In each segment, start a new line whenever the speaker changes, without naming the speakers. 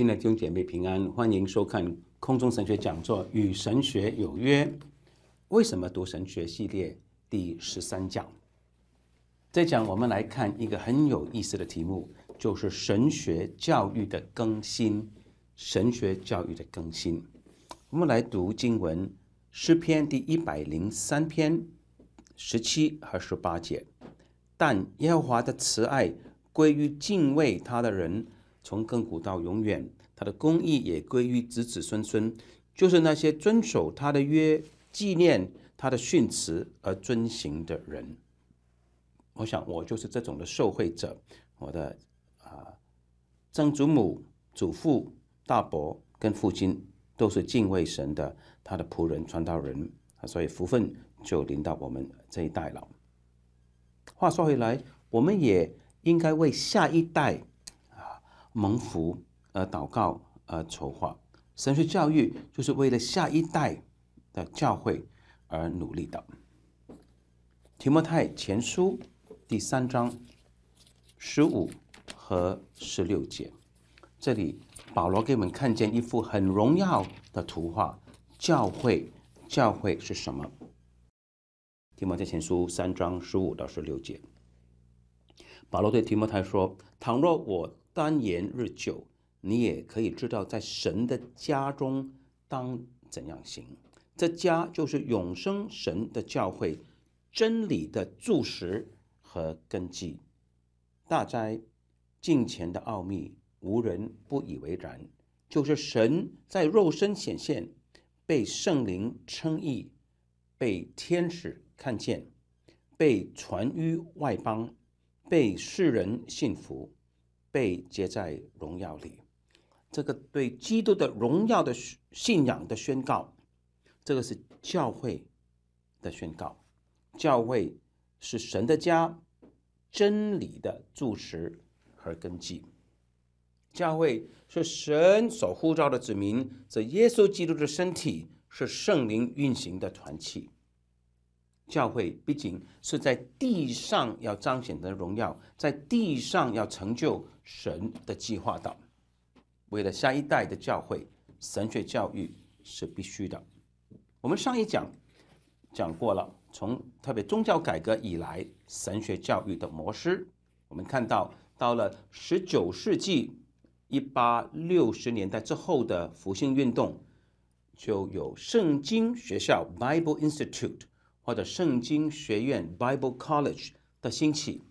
亲爱的弟兄姐妹平安，欢迎收看空中神学讲座《与神学有约》。为什么读神学系列第十三讲？这讲我们来看一个很有意思的题目，就是神学教育的更新。神学教育的更新，我们来读经文《诗篇》第一百零三篇十七和十八节。但耶和华的慈爱归于敬畏他的人。从亘古到永远，他的公益也归于子子孙孙，就是那些遵守他的约、纪念他的训词而遵行的人。我想，我就是这种的受惠者。我的啊，曾祖母、祖父、大伯跟父亲都是敬畏神的，他的仆人、传道人啊，所以福分就临到我们这一代了。话说回来，我们也应该为下一代。蒙福而祷告而筹划神学教育，就是为了下一代的教会而努力的。提摩太前书第三章十五和十六节，这里保罗给我们看见一幅很荣耀的图画：教会，教会是什么？提摩太前书三章十五到十六节，保罗对提摩太说：“倘若我”三言日久，你也可以知道，在神的家中当怎样行。这家就是永生神的教诲、真理的柱石和根基。大灾近前的奥秘，无人不以为然。就是神在肉身显现，被圣灵称义，被天使看见，被传于外邦，被世人信服。被接在荣耀里，这个对基督的荣耀的信仰的宣告，这个是教会的宣告。教会是神的家，真理的柱石和根基。教会是神所呼召的子民，是耶稣基督的身体，是圣灵运行的团契。教会毕竟是在地上要彰显的荣耀，在地上要成就神的计划的。为了下一代的教会，神学教育是必须的。我们上一讲讲过了，从特别宗教改革以来，神学教育的模式，我们看到到了十九世纪一八六十年代之后的复兴运动，就有圣经学校 （Bible Institute）。或者圣经学院 （Bible College） 的兴起，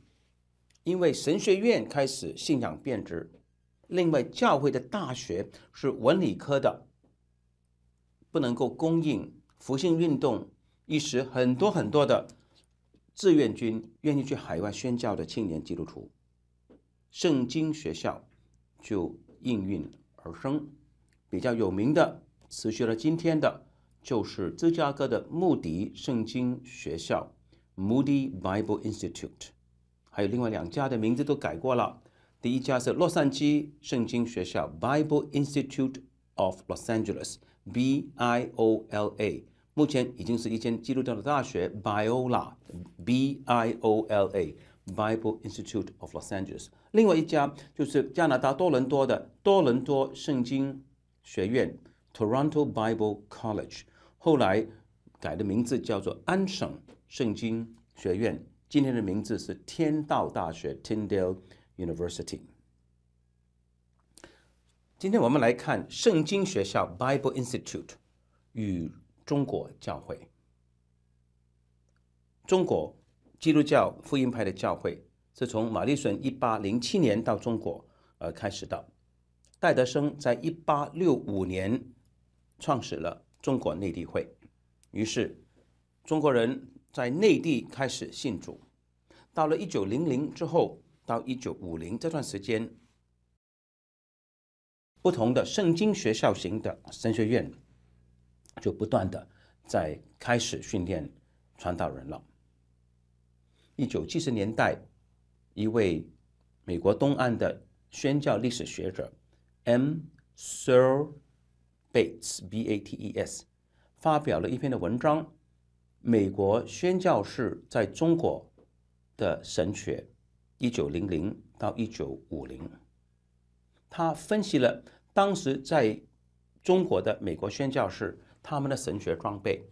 因为神学院开始信仰变质。另外教会的大学是文理科的，不能够供应福音运动一时很多很多的志愿军愿意去海外宣教的青年基督徒，圣经学校就应运而生。比较有名的，持续了今天的。就是芝加哥的穆迪圣经学校 （Moody Bible Institute），还有另外两家的名字都改过了。第一家是洛杉矶圣经学校 （Bible Institute of Los Angeles，B I O L A），目前已经是一间基督教的大学 （Biola，B I O L A，Bible Institute of Los Angeles）。另外一家就是加拿大多伦多的多伦多圣经学院。Toronto Bible College，后来改的名字叫做安省圣经学院，今天的名字是天道大学 （Tindale University）。今天我们来看圣经学校 （Bible Institute） 与中国教会。中国基督教福音派的教会是从马丽逊 （1807 年）到中国而开始的，戴德生在1865年。创始了中国内地会，于是中国人在内地开始信主。到了一九零零之后，到一九五零这段时间，不同的圣经学校型的神学院就不断的在开始训练传道人了。一九七十年代，一位美国东岸的宣教历史学者 M. s i r Bates B A T E S 发表了一篇的文章，美国宣教士在中国的神学，一九零零到一九五零，他分析了当时在中国的美国宣教士他们的神学装备，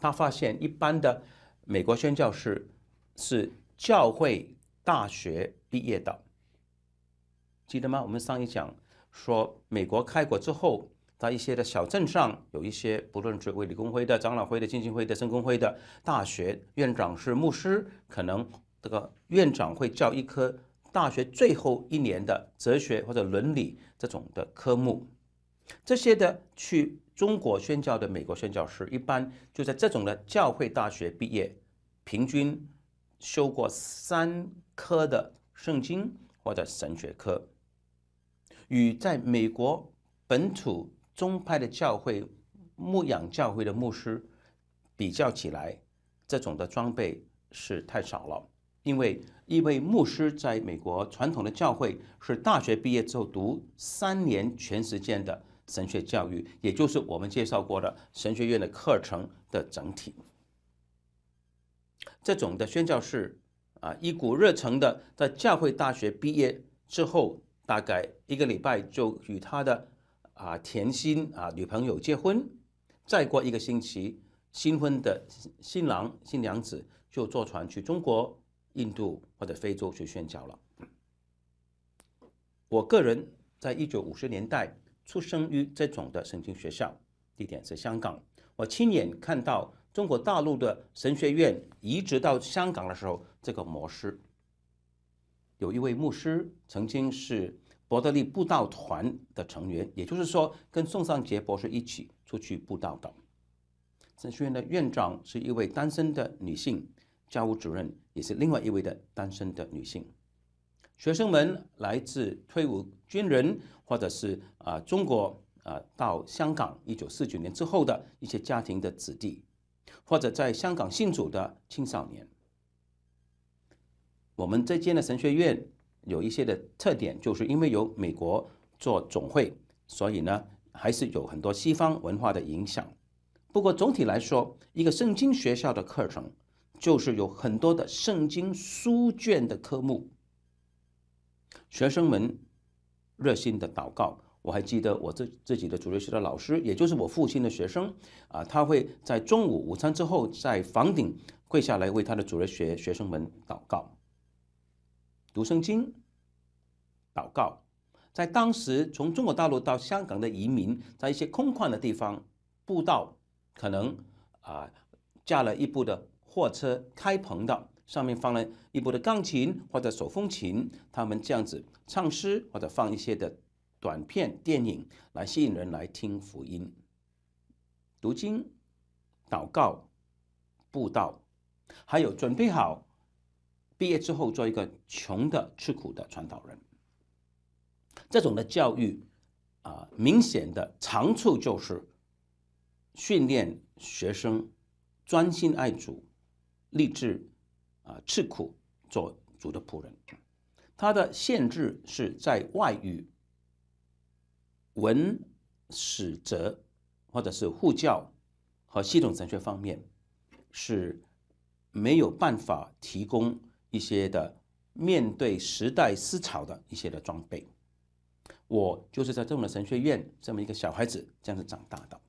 他发现一般的美国宣教士是教会大学毕业的，记得吗？我们上一讲说美国开国之后。在一些的小镇上，有一些不论是卫理公会的、长老会的、基信会的、圣公会的，大学院长是牧师，可能这个院长会教一科大学最后一年的哲学或者伦理这种的科目。这些的去中国宣教的美国宣教师，一般就在这种的教会大学毕业，平均修过三科的圣经或者神学科，与在美国本土。宗派的教会牧养教会的牧师比较起来，这种的装备是太少了。因为一位牧师在美国传统的教会是大学毕业之后读三年全时间的神学教育，也就是我们介绍过的神学院的课程的整体。这种的宣教士啊，一股热诚的在教会大学毕业之后，大概一个礼拜就与他的。啊，甜心啊，女朋友结婚，再过一个星期，新婚的新郎新娘子就坐船去中国、印度或者非洲去宣教了。我个人在一九五十年代出生于这种的神经学校，地点是香港。我亲眼看到中国大陆的神学院移植到香港的时候，这个模式，有一位牧师曾经是。伯德利布道团的成员，也就是说，跟宋尚杰博士一起出去布道的。神学院的院长是一位单身的女性，教务主任也是另外一位的单身的女性。学生们来自退伍军人，或者是啊中国啊到香港一九四九年之后的一些家庭的子弟，或者在香港信主的青少年。我们这间的神学院。有一些的特点，就是因为有美国做总会，所以呢，还是有很多西方文化的影响。不过总体来说，一个圣经学校的课程就是有很多的圣经书卷的科目。学生们热心的祷告，我还记得我自自己的主日学的老师，也就是我父亲的学生啊，他会在中午午餐之后，在房顶跪下来为他的主日学学生们祷告。读圣经、祷告，在当时从中国大陆到香港的移民，在一些空旷的地方步道，可能啊架了一部的货车开棚的，上面放了一部的钢琴或者手风琴，他们这样子唱诗或者放一些的短片电影来吸引人来听福音、读经、祷告、布道，还有准备好。毕业之后做一个穷的吃苦的传道人，这种的教育啊，明显的长处就是训练学生专心爱主、立志啊吃苦做主的仆人。它的限制是在外语、文史哲或者是护教和系统神学方面是没有办法提供。一些的面对时代思潮的一些的装备，我就是在这么的神学院这么一个小孩子这样子长大的。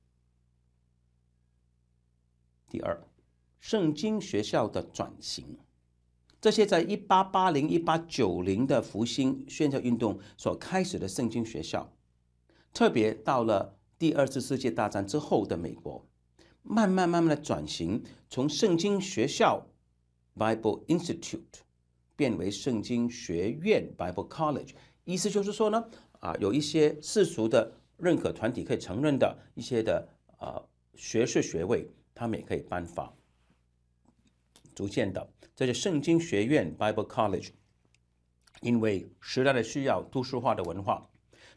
第二，圣经学校的转型，这些在一八八零一八九零的复兴宣教运动所开始的圣经学校，特别到了第二次世界大战之后的美国，慢慢慢慢的转型，从圣经学校。Bible Institute 变为圣经学院 Bible College，意思就是说呢，啊，有一些世俗的认可团体可以承认的一些的呃学士学位，他们也可以颁发。逐渐的，这是圣经学院 Bible College，因为时代的需要，都市化的文化，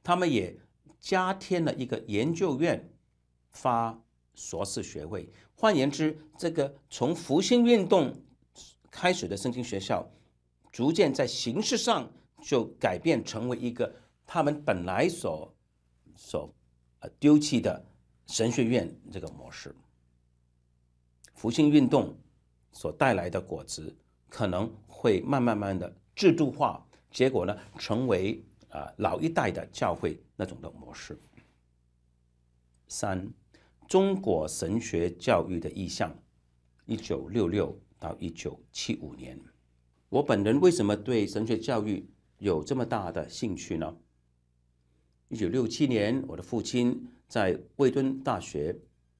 他们也加添了一个研究院发硕士学位。换言之，这个从复兴运动。开始的圣经学校，逐渐在形式上就改变成为一个他们本来所所呃丢弃的神学院这个模式。复兴运动所带来的果子，可能会慢慢慢的制度化，结果呢，成为啊老一代的教会那种的模式。三，中国神学教育的意向，一九六六。到一九七五年，我本人为什么对神学教育有这么大的兴趣呢？一九六七年，我的父亲在魏敦大学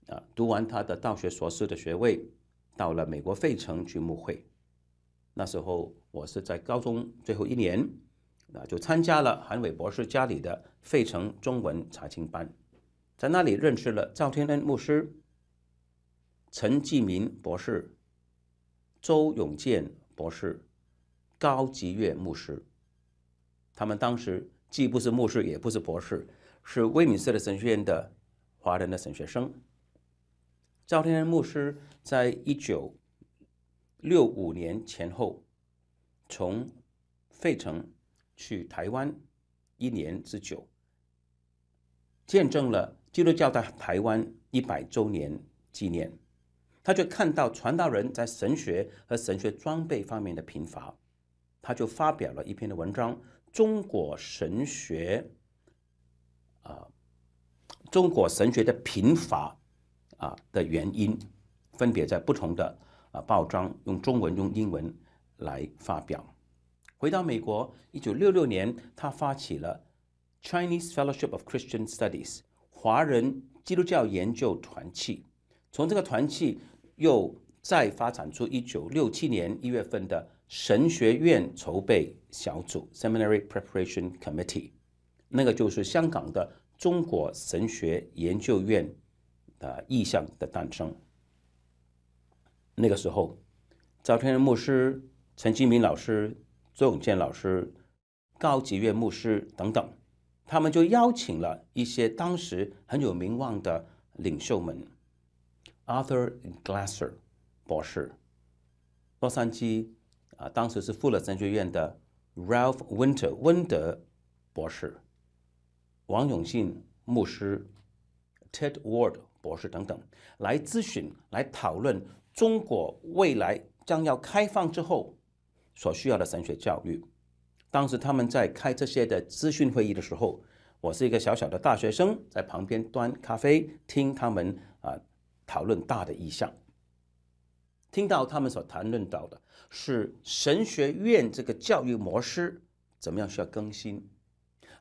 啊读完他的道学硕士的学位，到了美国费城去牧会。那时候我是在高中最后一年，啊，就参加了韩伟博士家里的费城中文查经班，在那里认识了赵天恩牧师、陈继明博士。周永健博士、高吉月牧师，他们当时既不是牧师，也不是博士，是威敏斯的神学院的华人的神学生。赵天牧师在一九六五年前后，从费城去台湾一年之久，见证了基督教在台湾一百周年纪念。他就看到传道人在神学和神学装备方面的贫乏，他就发表了一篇的文章，中国神学，啊，中国神学的贫乏，啊的原因，分别在不同的啊报章用中文用英文来发表。回到美国，一九六六年，他发起了 Chinese Fellowship of Christian Studies 华人基督教研究团契，从这个团契。又再发展出一九六七年一月份的神学院筹备小组 （Seminary Preparation Committee），那个就是香港的中国神学研究院的意向的诞生。那个时候，赵天牧师、陈金明老师、周永健老师、高级院牧师等等，他们就邀请了一些当时很有名望的领袖们。Arthur Glasser 博士，洛杉矶啊，当时是富勒神学院的 Ralph Winter 温德博士、王永信牧师、Ted Ward 博士等等来咨询、来讨论中国未来将要开放之后所需要的神学教育。当时他们在开这些的咨询会议的时候，我是一个小小的大学生，在旁边端咖啡听他们啊。讨论大的意向，听到他们所谈论到的是神学院这个教育模式怎么样需要更新，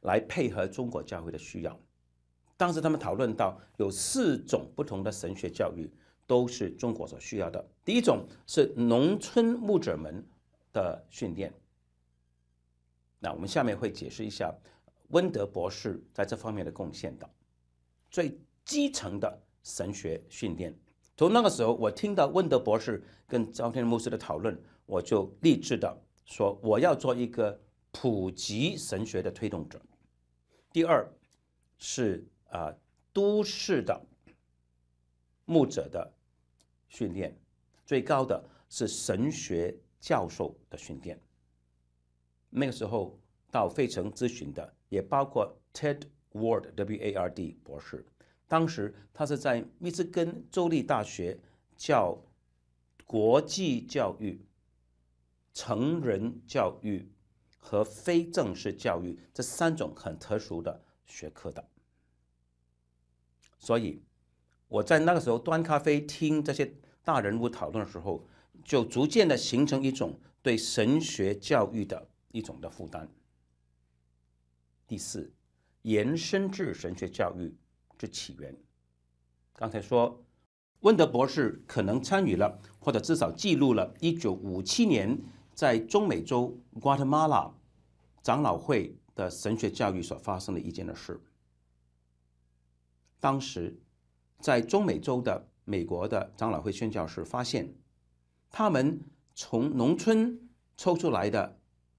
来配合中国教会的需要。当时他们讨论到有四种不同的神学教育都是中国所需要的。第一种是农村牧者们的训练，那我们下面会解释一下温德博士在这方面的贡献的最基层的。神学训练，从那个时候，我听到温德博士跟朝天牧师的讨论，我就立志的说，我要做一个普及神学的推动者。第二是啊，都市的牧者的训练，最高的是神学教授的训练。那个时候到费城咨询的，也包括 Ted Ward W A R D 博士。当时他是在密歇根州立大学教国际教育、成人教育和非正式教育这三种很特殊的学科的，所以我在那个时候端咖啡听这些大人物讨论的时候，就逐渐的形成一种对神学教育的一种的负担。第四，延伸至神学教育。之起源，刚才说，温德博士可能参与了，或者至少记录了1957年在中美洲 Guatemala 长老会的神学教育所发生的一件的事。当时，在中美洲的美国的长老会宣教士发现，他们从农村抽出来的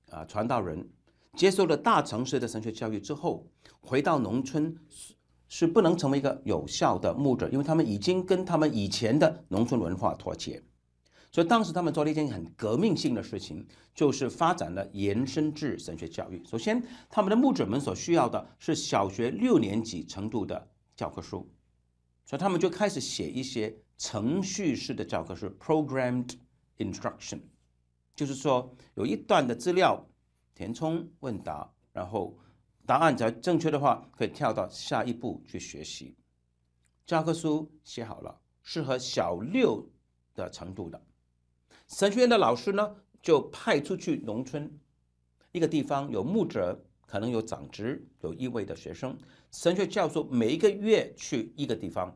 啊传道人，接受了大城市的神学教育之后，回到农村。是不能成为一个有效的牧者，因为他们已经跟他们以前的农村文化脱节。所以当时他们做了一件很革命性的事情，就是发展了延伸制神学教育。首先，他们的牧者们所需要的是小学六年级程度的教科书，所以他们就开始写一些程序式的教科书 （programmed instruction），就是说有一段的资料填充问答，然后。答案才正确的话，可以跳到下一步去学习。教科书写好了，适合小六的程度的。神学院的老师呢，就派出去农村，一个地方有牧者，可能有长职、有意味的学生。神学教授每一个月去一个地方，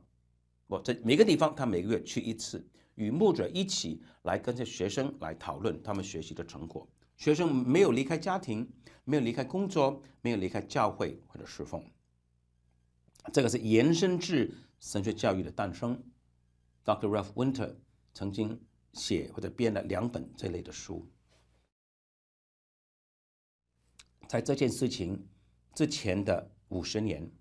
我这每个地方他每个月去一次，与牧者一起来跟着学生来讨论他们学习的成果。学生没有离开家庭，没有离开工作，没有离开教会或者侍奉。这个是延伸至神学教育的诞生。Dr. Ralph Winter 曾经写或者编了两本这类的书。在这件事情之前的五十年，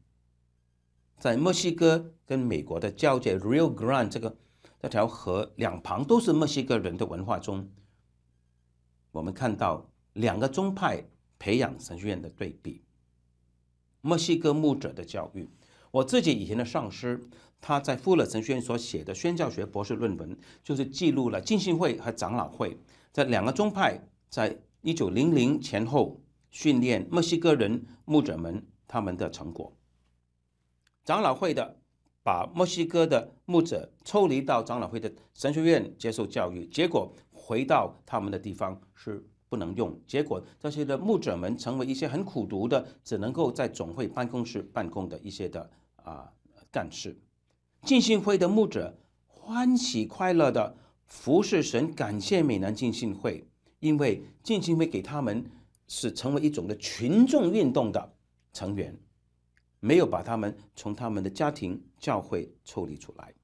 在墨西哥跟美国的交界 Rio Grande 这个那条河两旁都是墨西哥人的文化中。我们看到两个宗派培养神学院的对比。墨西哥牧者的教育，我自己以前的上司他在富勒神学院所写的宣教学博士论文，就是记录了浸信会和长老会这两个宗派在一九零零前后训练墨西哥人牧者们他们的成果。长老会的把墨西哥的牧者抽离到长老会的神学院接受教育，结果。回到他们的地方是不能用。结果这些的牧者们成为一些很苦读的，只能够在总会办公室办公的一些的啊干事。进兴会的牧者欢喜快乐的服侍神，感谢美南进兴会，因为进兴会给他们是成为一种的群众运动的成员，没有把他们从他们的家庭教会抽离出来。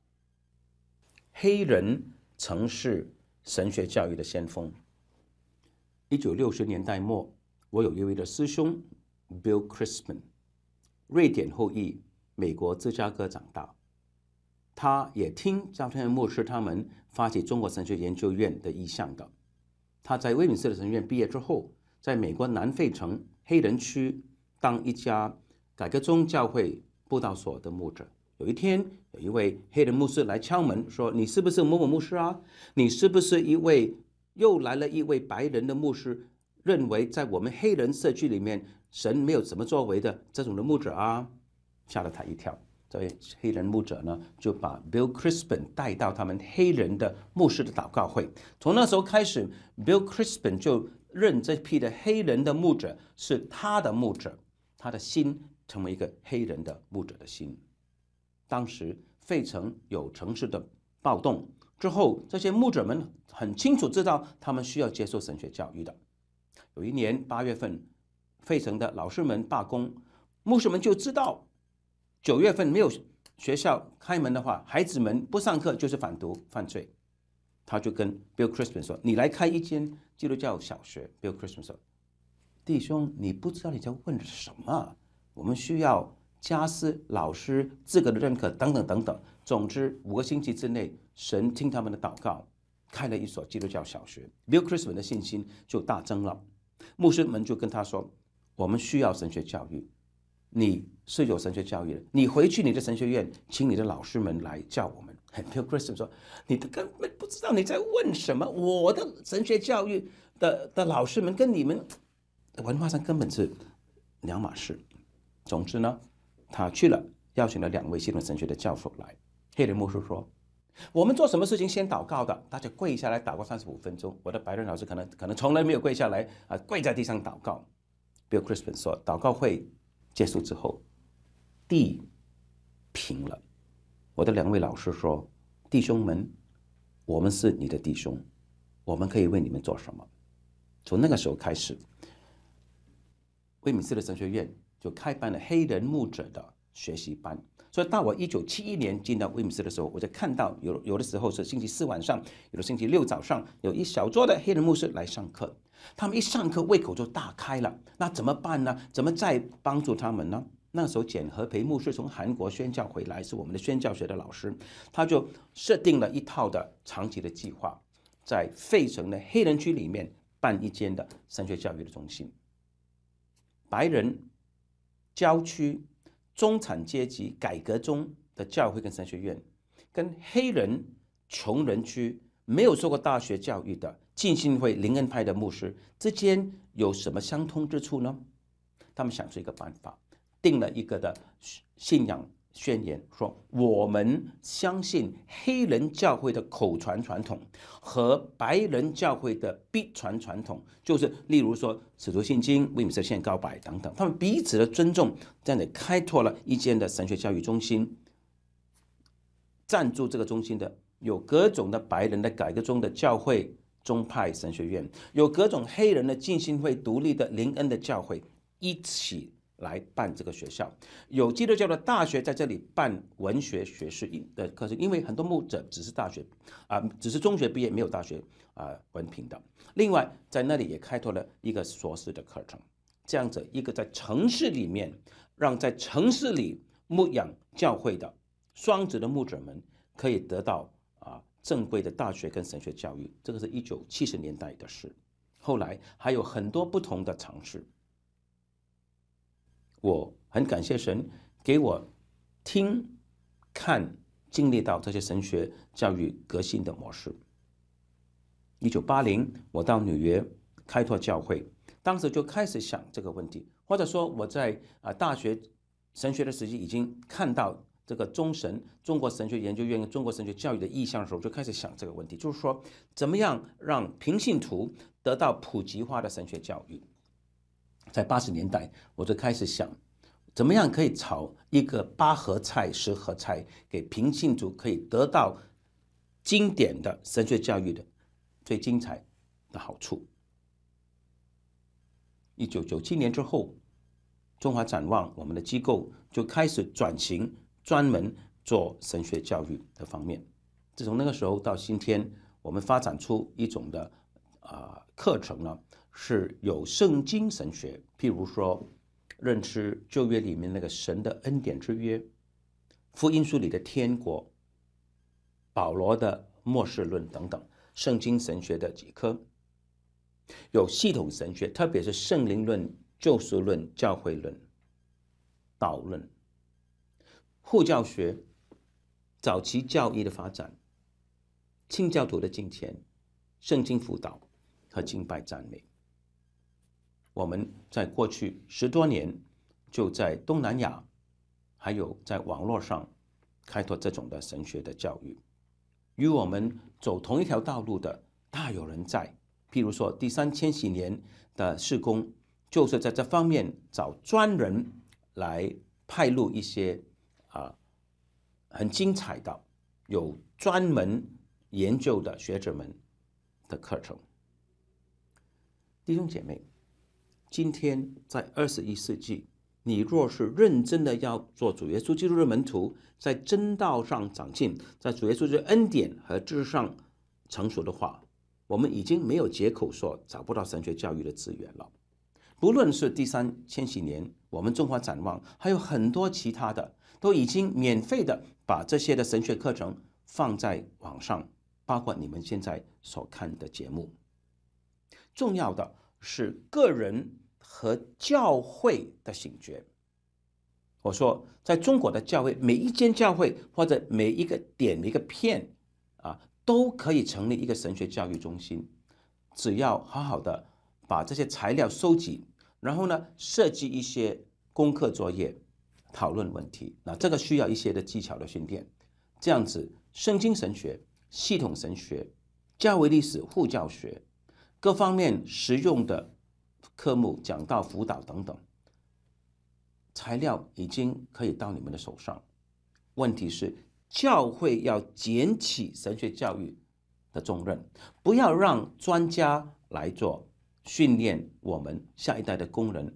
黑人城市。神学教育的先锋。一九六十年代末，我有一位的师兄 Bill Crispin，瑞典后裔，美国芝加哥长大。他也听赵天牧师他们发起中国神学研究院的意向的。他在威敏斯的神学院毕业之后，在美国南费城黑人区当一家改革宗教会布道所的牧者。有一天，有一位黑人牧师来敲门，说：“你是不是某某牧师啊？你是不是一位又来了一位白人的牧师，认为在我们黑人社区里面，神没有什么作为的这种的牧者啊？”吓了他一跳。这位黑人牧者呢，就把 Bill Crispin 带到他们黑人的牧师的祷告会。从那时候开始，Bill Crispin 就认这批的黑人的牧者是他的牧者，他的心成为一个黑人的牧者的心。当时费城有城市的暴动之后，这些牧者们很清楚知道他们需要接受神学教育的。有一年八月份，费城的老师们罢工，牧师们就知道九月份没有学校开门的话，孩子们不上课就是反毒犯罪。他就跟 Bill c h r i s m i n 说：“你来开一间基督教小学。”Bill c h r i s m i n 说：“弟兄，你不知道你在问什么，我们需要。”家师老师资格的认可等等等等，总之五个星期之内，神听他们的祷告，开了一所基督教小学。Bill Christian 的信心就大增了。牧师们就跟他说：“我们需要神学教育，你是有神学教育的，你回去你的神学院，请你的老师们来教我们。”Bill Christian 说：“你根本不知道你在问什么，我的神学教育的的老师们跟你们文化上根本是两码事。”总之呢。他去了，邀请了两位系统神学的教授来。黑人牧师说：“我们做什么事情先祷告的，大家跪下来祷告三十五分钟。”我的白人老师可能可能从来没有跪下来啊，跪在地上祷告。Bill Crispin 说：“祷告会结束之后，地平了。”我的两位老师说：“弟兄们，我们是你的弟兄，我们可以为你们做什么？”从那个时候开始，威明斯的神学院。就开办了黑人牧者的学习班，所以到我一九七一年进到威姆斯的时候，我就看到有有的时候是星期四晚上，有的星期六早上，有一小桌的黑人牧师来上课。他们一上课胃口就大开了，那怎么办呢？怎么再帮助他们呢？那时候简和培牧师从韩国宣教回来，是我们的宣教学的老师，他就设定了一套的长期的计划，在费城的黑人区里面办一间的升学教育的中心，白人。郊区中产阶级改革中的教会跟神学院，跟黑人穷人区没有受过大学教育的浸信会灵恩派的牧师之间有什么相通之处呢？他们想出一个办法，定了一个的信仰。宣言说：“我们相信黑人教会的口传传统和白人教会的必传传统，就是例如说《使徒信经》《威米斯线告白》等等。他们彼此的尊重，这样子开拓了一间的神学教育中心。赞助这个中心的有各种的白人的改革中的教会宗派神学院，有各种黑人的浸信会独立的林恩的教会，一起。”来办这个学校，有基督教的大学在这里办文学学士的课程，因为很多牧者只是大学啊，只是中学毕业没有大学啊文凭的。另外，在那里也开拓了一个硕士的课程，这样子一个在城市里面，让在城市里牧养教会的双职的牧者们可以得到啊正规的大学跟神学教育。这个是一九七十年代的事，后来还有很多不同的尝试。我很感谢神给我听、看、经历到这些神学教育革新的模式。一九八零，我到纽约开拓教会，当时就开始想这个问题，或者说我在啊大学神学的时期已经看到这个中神中国神学研究院中国神学教育的意向的时候，就开始想这个问题，就是说怎么样让平信徒得到普及化的神学教育。在八十年代，我就开始想，怎么样可以炒一个八合菜、十合菜，给平信族可以得到经典的神学教育的最精彩的好处。一九九七年之后，中华展望我们的机构就开始转型，专门做神学教育的方面。自从那个时候到今天，我们发展出一种的啊课程了。是有圣经神学，譬如说，认知旧约里面那个神的恩典之约，福音书里的天国，保罗的末世论等等，圣经神学的几科；有系统神学，特别是圣灵论、救赎论、教会论、导论、护教学、早期教义的发展、清教徒的金钱、圣经辅导和敬拜赞美。我们在过去十多年，就在东南亚，还有在网络上开拓这种的神学的教育，与我们走同一条道路的大有人在。譬如说，第三千禧年的事工，就是在这方面找专人来派入一些啊很精彩的、有专门研究的学者们的课程，弟兄姐妹。今天在二十一世纪，你若是认真的要做主耶稣基督的门徒，在真道上长进，在主耶稣的恩典和知识上成熟的话，我们已经没有借口说找不到神学教育的资源了。不论是第三千禧年，我们中华展望，还有很多其他的，都已经免费的把这些的神学课程放在网上，包括你们现在所看的节目。重要的。是个人和教会的醒觉。我说，在中国的教会，每一间教会或者每一个点、一个片啊，都可以成立一个神学教育中心。只要好好的把这些材料收集，然后呢，设计一些功课作业、讨论问题。那这个需要一些的技巧的训练。这样子，圣经神学、系统神学、教会历史、护教学。各方面实用的科目讲到辅导等等，材料已经可以到你们的手上。问题是教会要捡起神学教育的重任，不要让专家来做训练我们下一代的工人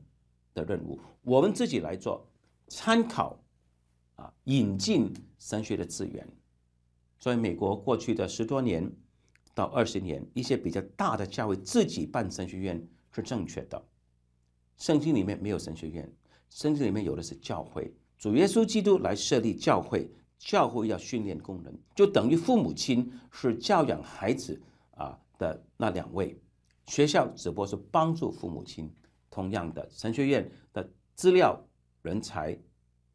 的任务，我们自己来做参考啊，引进神学的资源。所以美国过去的十多年。到二十年，一些比较大的教会自己办神学院是正确的。圣经里面没有神学院，圣经里面有的是教会。主耶稣基督来设立教会，教会要训练工人，就等于父母亲是教养孩子啊的那两位，学校只不过是帮助父母亲。同样的，神学院的资料人才。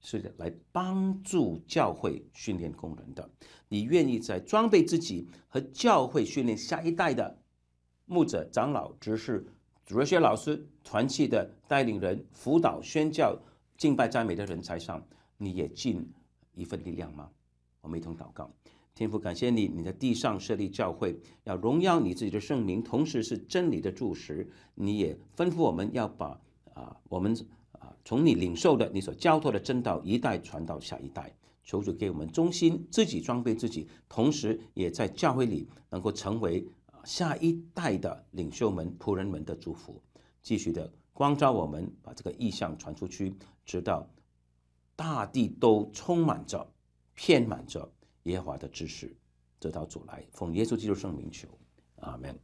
是的，来帮助教会训练工人的，你愿意在装备自己和教会训练下一代的牧者、长老、执事、哲学老师、传契的带领人、辅导宣教、敬拜赞美的人才上，你也尽一份力量吗？我们一同祷告，天父，感谢你，你在地上设立教会，要荣耀你自己的圣名，同时是真理的柱石，你也吩咐我们要把啊，我们。从你领受的，你所教托的正道，一代传到下一代。求主给我们忠心，自己装备自己，同时也在教会里能够成为下一代的领袖们、仆人们的祝福。继续的光照我们，把这个意向传出去，直到大地都充满着、遍满着耶和华的知识。得到主来，奉耶稣基督圣名求，阿门。